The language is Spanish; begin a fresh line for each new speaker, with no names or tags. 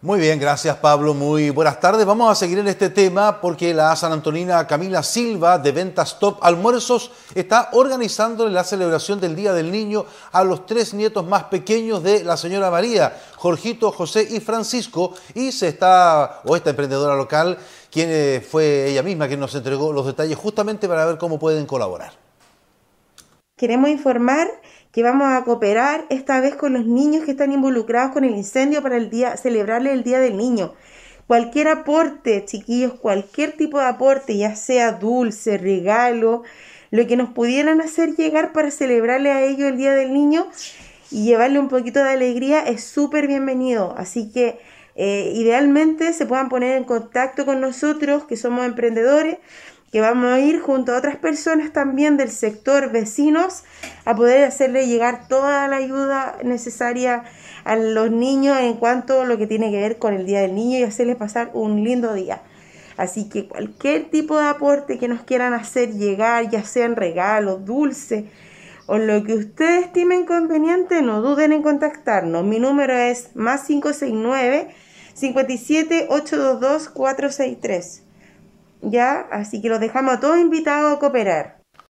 Muy bien, gracias Pablo, muy buenas tardes. Vamos a seguir en este tema porque la San Antonina Camila Silva de Ventas Top Almuerzos está organizando la celebración del Día del Niño a los tres nietos más pequeños de la señora María, Jorgito, José y Francisco, y se está, o esta emprendedora local, quien eh, fue ella misma quien nos entregó los detalles justamente para ver cómo pueden colaborar.
Queremos informar que vamos a cooperar esta vez con los niños que están involucrados con el incendio para el día, celebrarle el Día del Niño. Cualquier aporte, chiquillos, cualquier tipo de aporte, ya sea dulce, regalo, lo que nos pudieran hacer llegar para celebrarle a ellos el Día del Niño y llevarle un poquito de alegría es súper bienvenido. Así que eh, idealmente se puedan poner en contacto con nosotros que somos emprendedores que vamos a ir junto a otras personas también del sector vecinos a poder hacerle llegar toda la ayuda necesaria a los niños en cuanto a lo que tiene que ver con el Día del Niño y hacerles pasar un lindo día. Así que cualquier tipo de aporte que nos quieran hacer llegar, ya sean regalos, dulces o lo que ustedes estimen conveniente, no duden en contactarnos. Mi número es más 569 57 822 463. ¿ya? Así que los dejamos a todos invitados a cooperar.